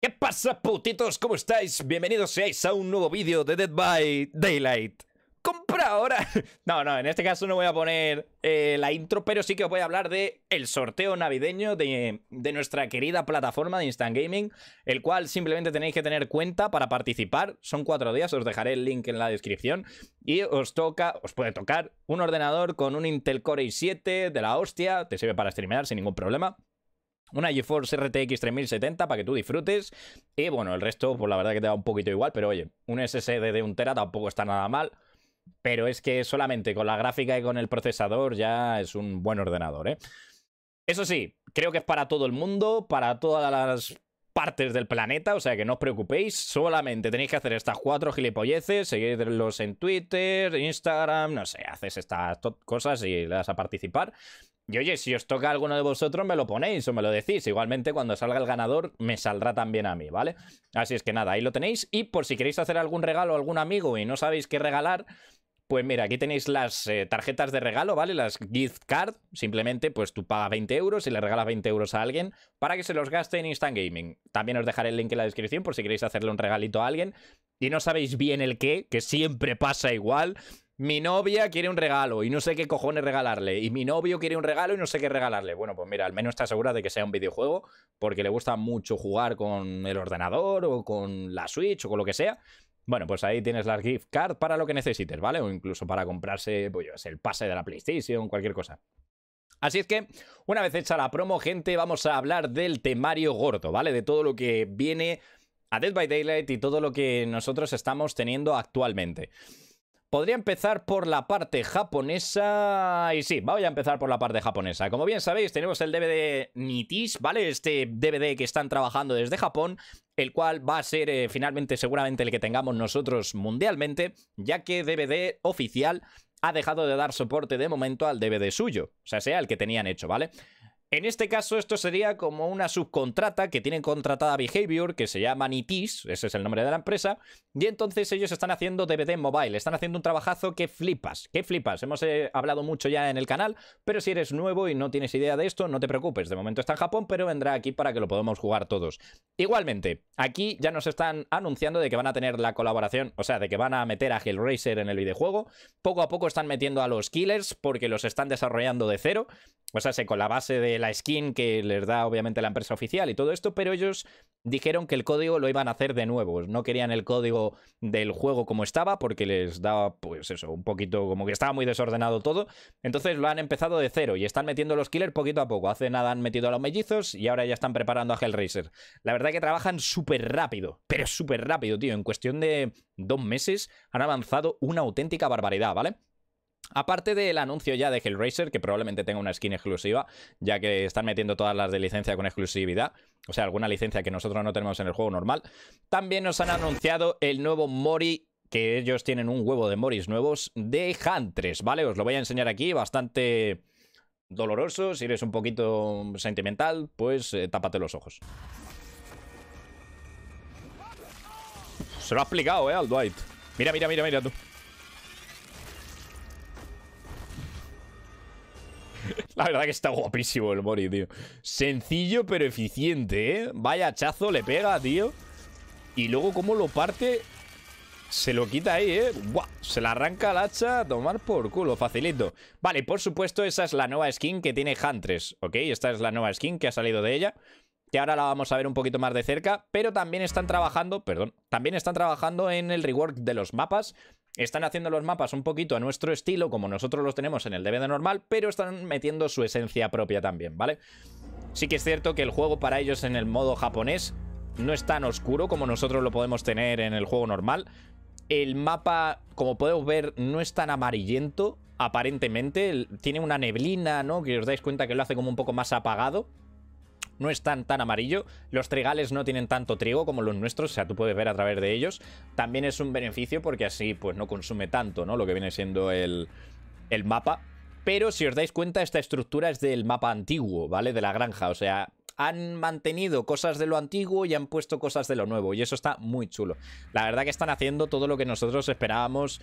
¿Qué pasa, putitos? ¿Cómo estáis? Bienvenidos seáis a un nuevo vídeo de Dead by Daylight. ¡Compra ahora! No, no, en este caso no voy a poner eh, la intro, pero sí que os voy a hablar de el sorteo navideño de, de nuestra querida plataforma de Instant Gaming, el cual simplemente tenéis que tener cuenta para participar. Son cuatro días, os dejaré el link en la descripción. Y os toca, os puede tocar un ordenador con un Intel Core i7 de la hostia, te sirve para streamear sin ningún problema. Una GeForce RTX 3070 para que tú disfrutes. Y bueno, el resto, pues la verdad que te da un poquito igual, pero oye, un SSD de 1 tera tampoco está nada mal. Pero es que solamente con la gráfica y con el procesador ya es un buen ordenador, ¿eh? Eso sí, creo que es para todo el mundo, para todas las partes del planeta, o sea que no os preocupéis, solamente tenéis que hacer estas cuatro gilipolleces, seguirlos en Twitter, Instagram, no sé, haces estas cosas y le das a participar. Y oye, si os toca a alguno de vosotros, me lo ponéis o me lo decís. Igualmente, cuando salga el ganador, me saldrá también a mí, ¿vale? Así es que nada, ahí lo tenéis. Y por si queréis hacer algún regalo a algún amigo y no sabéis qué regalar, pues mira, aquí tenéis las eh, tarjetas de regalo, ¿vale? Las gift card. Simplemente, pues tú pagas 20 euros y le regalas 20 euros a alguien para que se los gaste en Instant Gaming. También os dejaré el link en la descripción por si queréis hacerle un regalito a alguien. Y no sabéis bien el qué, que siempre pasa igual. Mi novia quiere un regalo y no sé qué cojones regalarle. Y mi novio quiere un regalo y no sé qué regalarle. Bueno, pues mira, al menos está segura de que sea un videojuego porque le gusta mucho jugar con el ordenador o con la Switch o con lo que sea. Bueno, pues ahí tienes las gift card para lo que necesites, ¿vale? O incluso para comprarse, pues el pase de la PlayStation, cualquier cosa. Así es que, una vez hecha la promo, gente, vamos a hablar del temario gordo, ¿vale? De todo lo que viene a Dead by Daylight y todo lo que nosotros estamos teniendo actualmente. Podría empezar por la parte japonesa. Y sí, voy a empezar por la parte japonesa. Como bien sabéis, tenemos el DVD Nitis, ¿vale? Este DVD que están trabajando desde Japón, el cual va a ser eh, finalmente seguramente el que tengamos nosotros mundialmente, ya que DVD oficial ha dejado de dar soporte de momento al DVD suyo, o sea, sea el que tenían hecho, ¿vale? En este caso, esto sería como una subcontrata que tienen contratada Behavior, que se llama Nitis, ese es el nombre de la empresa, y entonces ellos están haciendo DVD mobile, están haciendo un trabajazo que flipas, que flipas. Hemos eh, hablado mucho ya en el canal, pero si eres nuevo y no tienes idea de esto, no te preocupes. De momento está en Japón, pero vendrá aquí para que lo podamos jugar todos. Igualmente, aquí ya nos están anunciando de que van a tener la colaboración, o sea, de que van a meter a Hellraiser en el videojuego. Poco a poco están metiendo a los killers porque los están desarrollando de cero, o sea, con la base de eh, la skin que les da obviamente la empresa oficial y todo esto, pero ellos dijeron que el código lo iban a hacer de nuevo. No querían el código del juego como estaba porque les daba, pues eso, un poquito como que estaba muy desordenado todo. Entonces lo han empezado de cero y están metiendo los killers poquito a poco. Hace nada han metido a los mellizos y ahora ya están preparando a Hellraiser. La verdad que trabajan súper rápido, pero súper rápido, tío. En cuestión de dos meses han avanzado una auténtica barbaridad, ¿vale? Aparte del anuncio ya de Hellraiser, que probablemente tenga una skin exclusiva, ya que están metiendo todas las de licencia con exclusividad, o sea, alguna licencia que nosotros no tenemos en el juego normal, también nos han anunciado el nuevo Mori que ellos tienen un huevo de moris nuevos de Huntress, ¿vale? Os lo voy a enseñar aquí, bastante doloroso, si eres un poquito sentimental, pues eh, tápate los ojos. Se lo ha explicado, ¿eh? Al Dwight. Mira, mira, mira, mira tú. La verdad que está guapísimo el Mori, tío. Sencillo pero eficiente, ¿eh? Vaya chazo, le pega, tío. Y luego cómo lo parte... Se lo quita ahí, ¿eh? Se la arranca la hacha a tomar por culo, facilito. Vale, por supuesto, esa es la nueva skin que tiene Huntress, ¿ok? Esta es la nueva skin que ha salido de ella que ahora la vamos a ver un poquito más de cerca, pero también están trabajando, perdón, también están trabajando en el rework de los mapas están haciendo los mapas un poquito a nuestro estilo, como nosotros los tenemos en el DVD normal, pero están metiendo su esencia propia también, ¿vale? Sí que es cierto que el juego para ellos en el modo japonés no es tan oscuro como nosotros lo podemos tener en el juego normal. El mapa, como podemos ver, no es tan amarillento, aparentemente. Tiene una neblina, ¿no? Que os dais cuenta que lo hace como un poco más apagado no están tan amarillo, los trigales no tienen tanto trigo como los nuestros, o sea, tú puedes ver a través de ellos. También es un beneficio porque así pues no consume tanto, ¿no? Lo que viene siendo el, el mapa. Pero si os dais cuenta, esta estructura es del mapa antiguo, ¿vale? De la granja, o sea, han mantenido cosas de lo antiguo y han puesto cosas de lo nuevo. Y eso está muy chulo. La verdad que están haciendo todo lo que nosotros esperábamos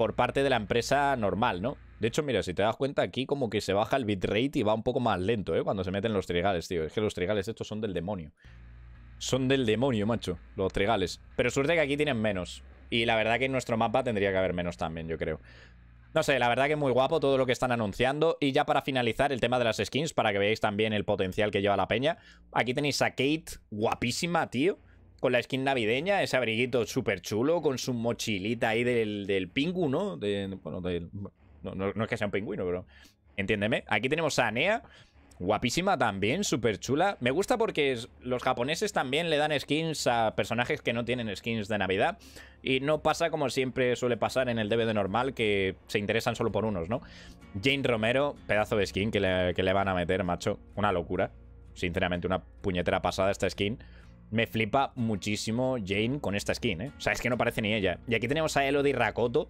por parte de la empresa normal, ¿no? De hecho, mira, si te das cuenta, aquí como que se baja el bitrate y va un poco más lento, ¿eh? Cuando se meten los trigales, tío. Es que los trigales estos son del demonio. Son del demonio, macho, los trigales. Pero suerte que aquí tienen menos. Y la verdad que en nuestro mapa tendría que haber menos también, yo creo. No sé, la verdad que es muy guapo todo lo que están anunciando. Y ya para finalizar el tema de las skins, para que veáis también el potencial que lleva la peña. Aquí tenéis a Kate, guapísima, tío con la skin navideña, ese abriguito súper chulo, con su mochilita ahí del, del ¿no? bueno, no, es que sea un pingüino, pero entiéndeme. Aquí tenemos a Nea, guapísima también, súper chula. Me gusta porque los japoneses también le dan skins a personajes que no tienen skins de Navidad. Y no pasa como siempre suele pasar en el DVD normal, que se interesan solo por unos, ¿no? Jane Romero, pedazo de skin que le, que le van a meter, macho. Una locura. Sinceramente, una puñetera pasada esta skin. Me flipa muchísimo Jane con esta skin, ¿eh? O sea, es que no parece ni ella. Y aquí tenemos a Elodie Rakoto,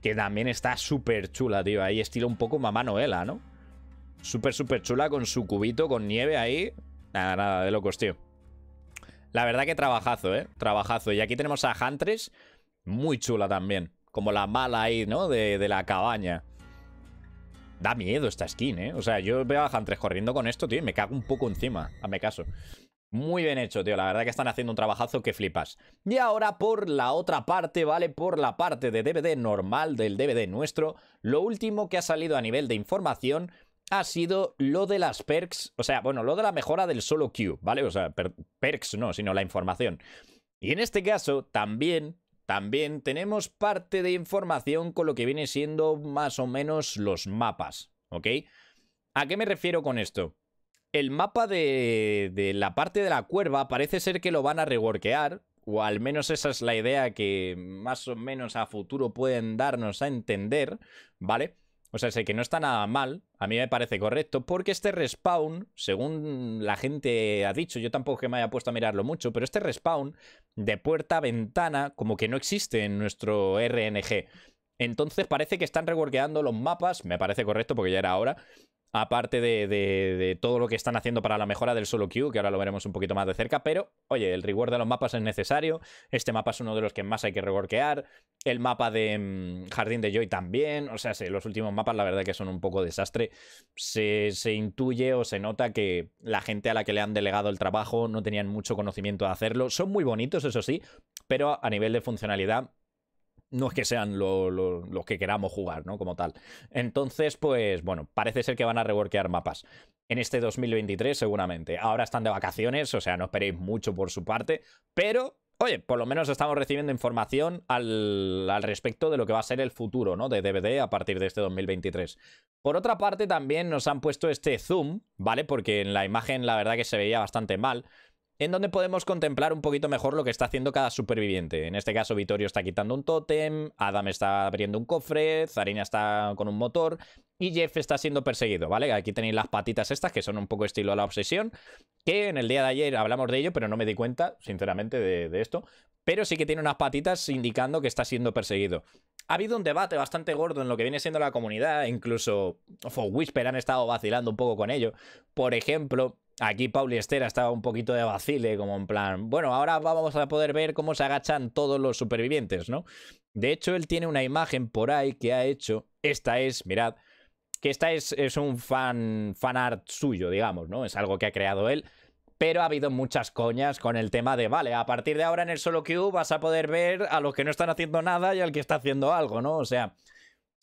que también está súper chula, tío. Ahí estilo un poco mamá Noela, ¿no? Súper, súper chula con su cubito, con nieve ahí. Nada, nada, de locos, tío. La verdad que trabajazo, ¿eh? Trabajazo. Y aquí tenemos a Huntress, muy chula también. Como la mala ahí, ¿no? De, la cabaña. Da miedo esta skin, ¿eh? O sea, yo veo a Huntress corriendo con esto, tío, y me cago un poco encima. Hazme caso. Muy bien hecho, tío. La verdad que están haciendo un trabajazo que flipas. Y ahora por la otra parte, ¿vale? Por la parte de DVD normal, del DVD nuestro, lo último que ha salido a nivel de información ha sido lo de las perks, o sea, bueno, lo de la mejora del solo queue, ¿vale? O sea, perks no, sino la información. Y en este caso también, también tenemos parte de información con lo que viene siendo más o menos los mapas, ¿ok? ¿A qué me refiero con esto? El mapa de, la parte de la cuerva parece ser que lo van a reworkear, o al menos esa es la idea que más o menos a futuro pueden darnos a entender, ¿vale? O sea, sé que no está nada mal, a mí me parece correcto, porque este respawn, según la gente ha dicho, yo tampoco que me haya puesto a mirarlo mucho, pero este respawn de puerta a ventana como que no existe en nuestro RNG. Entonces parece que están reworkeando los mapas, me parece correcto porque ya era hora, aparte de, todo lo que están haciendo para la mejora del solo queue, que ahora lo veremos un poquito más de cerca, pero oye, el reward de los mapas es necesario, este mapa es uno de los que más hay que reworkear, el mapa de mm, Jardín de Joy también, o sea, sí, los últimos mapas la verdad que son un poco desastre, se, se intuye o se nota que la gente a la que le han delegado el trabajo no tenían mucho conocimiento de hacerlo, son muy bonitos, eso sí, pero a nivel de funcionalidad no es que sean los que queramos jugar, ¿no? Como tal. Entonces, pues bueno, parece ser que van a reworkear mapas. En este 2023 seguramente. Ahora están de vacaciones, o sea, no esperéis mucho por su parte, pero Oye, por lo menos estamos recibiendo información al, al, respecto de lo que va a ser el futuro, ¿no? De DVD a partir de este 2023. Por otra parte, también nos han puesto este zoom, ¿vale? Porque en la imagen la verdad que se veía bastante mal en donde podemos contemplar un poquito mejor lo que está haciendo cada superviviente. En este caso, Vittorio está quitando un tótem, Adam está abriendo un cofre, Zarina está con un motor y Jeff está siendo perseguido, ¿vale? Aquí tenéis las patitas estas, que son un poco estilo a la obsesión, que en el día de ayer hablamos de ello, pero no me di cuenta, sinceramente, de, de esto. Pero sí que tiene unas patitas indicando que está siendo perseguido. Ha habido un debate bastante gordo en lo que viene siendo la comunidad, incluso For Whisper han estado vacilando un poco con ello. Por ejemplo, Aquí Pauli Estera estaba un poquito de vacile, como en plan, bueno, ahora vamos a poder ver cómo se agachan todos los supervivientes, ¿no? De hecho, él tiene una imagen por ahí que ha hecho, esta es, mirad, que esta es, un fan, fan art suyo, digamos, ¿no? Es algo que ha creado él, pero ha habido muchas coñas con el tema de, vale, a partir de ahora en el solo queue vas a poder ver a los que no están haciendo nada y al que está haciendo algo, ¿no? O sea,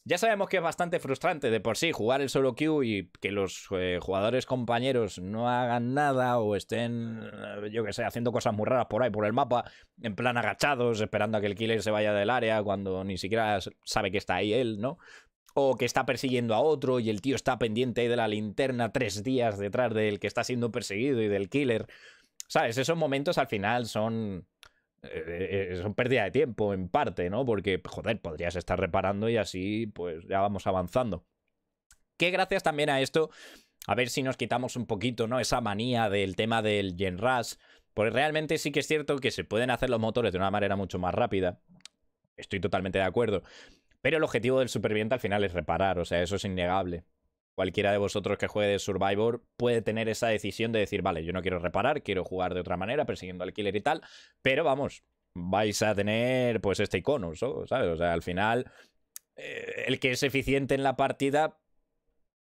ya sabemos que es bastante frustrante de por sí jugar el solo queue y que los eh, jugadores compañeros no hagan nada o estén, eh, yo que sé, haciendo cosas muy raras por ahí, por el mapa, en plan agachados, esperando a que el killer se vaya del área cuando ni siquiera sabe que está ahí él, ¿no? o que está persiguiendo a otro y el tío está pendiente de la linterna tres días detrás del que está siendo perseguido y del killer. ¿Sabes? Esos momentos al final son es eh, eh, una pérdida de tiempo en parte, ¿no? Porque, joder, podrías estar reparando y así, pues ya vamos avanzando. Que gracias también a esto, a ver si nos quitamos un poquito, ¿no? Esa manía del tema del Gen Rush. Pues realmente sí que es cierto que se pueden hacer los motores de una manera mucho más rápida. Estoy totalmente de acuerdo. Pero el objetivo del superviviente al final es reparar, o sea, eso es innegable cualquiera de vosotros que juegue de Survivor puede tener esa decisión de decir, vale, yo no quiero reparar, quiero jugar de otra manera, persiguiendo killer y tal, pero vamos, vais a tener pues este icono, ¿sabes? O sea, al final, eh, el que es eficiente en la partida...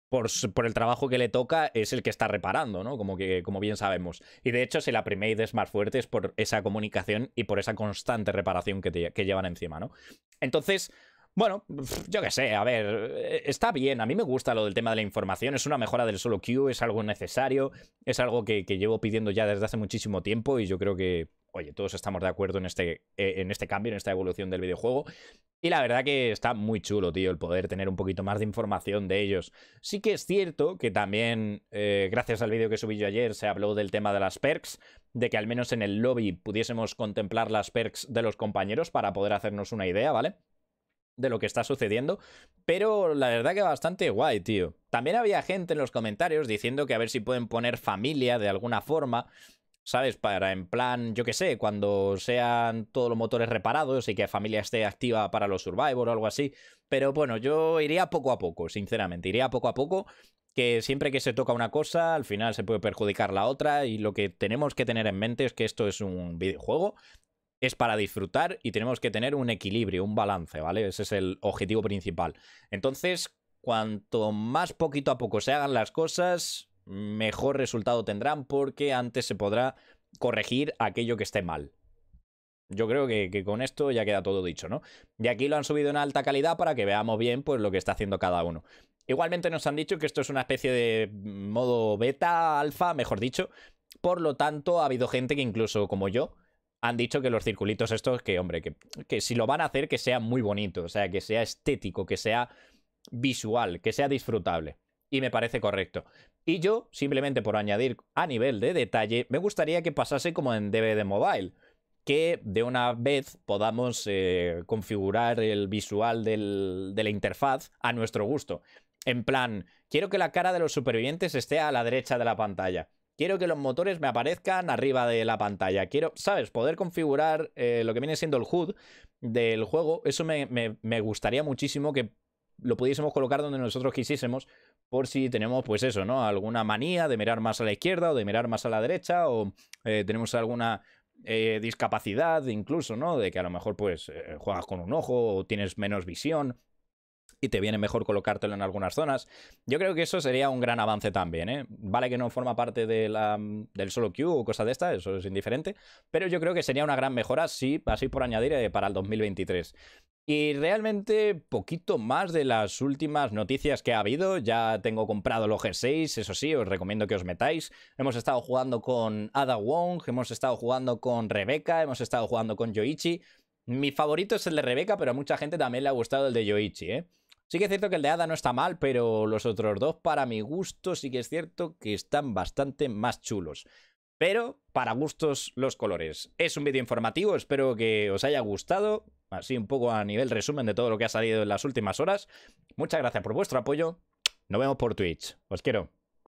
Por, el trabajo que le toca, es el que está reparando, ¿no? Como, que, como bien sabemos. Y de hecho, si la primera es más fuerte es por esa comunicación y por esa constante reparación que, que llevan encima, ¿no? Entonces, bueno, yo qué sé, a ver, eh, está bien, a mí me gusta lo del tema de la información, es una mejora del solo queue, es algo necesario, es algo que, llevo pidiendo ya desde hace muchísimo tiempo y yo creo que, oye, todos estamos de acuerdo en este, eh, en este cambio, en esta evolución del videojuego. Y la verdad que está muy chulo, tío, el poder tener un poquito más de información de ellos. Sí que es cierto que también, eh, gracias al vídeo que subí yo ayer, se habló del tema de las perks, de que al menos en el lobby pudiésemos contemplar las perks de los compañeros para poder hacernos una idea, ¿vale? de lo que está sucediendo, pero la verdad que bastante guay, tío. También había gente en los comentarios diciendo que a ver si pueden poner familia de alguna forma, ¿sabes? Para en plan, yo qué sé, cuando sean todos los motores reparados y que familia esté activa para los Survivor o algo así. Pero bueno, yo iría poco a poco, sinceramente, iría poco a poco. Que siempre que se toca una cosa, al final se puede perjudicar la otra y lo que tenemos que tener en mente es que esto es un videojuego es para disfrutar y tenemos que tener un equilibrio, un balance, ¿vale? Ese es el objetivo principal. Entonces, cuanto más poquito a poco se hagan las cosas, mejor resultado tendrán porque antes se podrá corregir aquello que esté mal. Yo creo que, con esto ya queda todo dicho, ¿no? Y aquí lo han subido en alta calidad para que veamos bien pues, lo que está haciendo cada uno. Igualmente nos han dicho que esto es una especie de modo beta, alfa, mejor dicho. Por lo tanto, ha habido gente que incluso como yo, han dicho que los circulitos estos, que hombre, que, si lo van a hacer, que sea muy bonito, o sea, que sea estético, que sea visual, que sea disfrutable. Y me parece correcto. Y yo, simplemente por añadir a nivel de detalle, me gustaría que pasase como en DVD Mobile, que de una vez podamos eh, configurar el visual de la interfaz a nuestro gusto. En plan, quiero que la cara de los supervivientes esté a la derecha de la pantalla. Quiero que los motores me aparezcan arriba de la pantalla. Quiero, ¿sabes? Poder configurar eh, lo que viene siendo el HUD del juego. Eso me, gustaría muchísimo que lo pudiésemos colocar donde nosotros quisiésemos, por si tenemos, pues eso, ¿no? Alguna manía de mirar más a la izquierda o de mirar más a la derecha, o eh, tenemos alguna eh, discapacidad incluso, ¿no? De que a lo mejor, pues, juegas con un ojo o tienes menos visión y te viene mejor colocártelo en algunas zonas. Yo creo que eso sería un gran avance también, ¿eh? Vale que no forma parte de la, del solo queue o cosa de esta, eso es indiferente, pero yo creo que sería una gran mejora, sí, así por añadir, eh, para el 2023. Y realmente poquito más de las últimas noticias que ha habido. Ya tengo comprado los G6, eso sí, os recomiendo que os metáis. Hemos estado jugando con Ada Wong, hemos estado jugando con Rebeca, hemos estado jugando con Yoichi. Mi favorito es el de Rebeca, pero a mucha gente también le ha gustado el de Yoichi, ¿eh? Sí que es cierto que el de Ada no está mal, pero los otros dos, para mi gusto, sí que es cierto que están bastante más chulos. Pero para gustos los colores. Es un vídeo informativo, espero que os haya gustado. Así un poco a nivel resumen de todo lo que ha salido en las últimas horas. Muchas gracias por vuestro apoyo. Nos vemos por Twitch. Os quiero.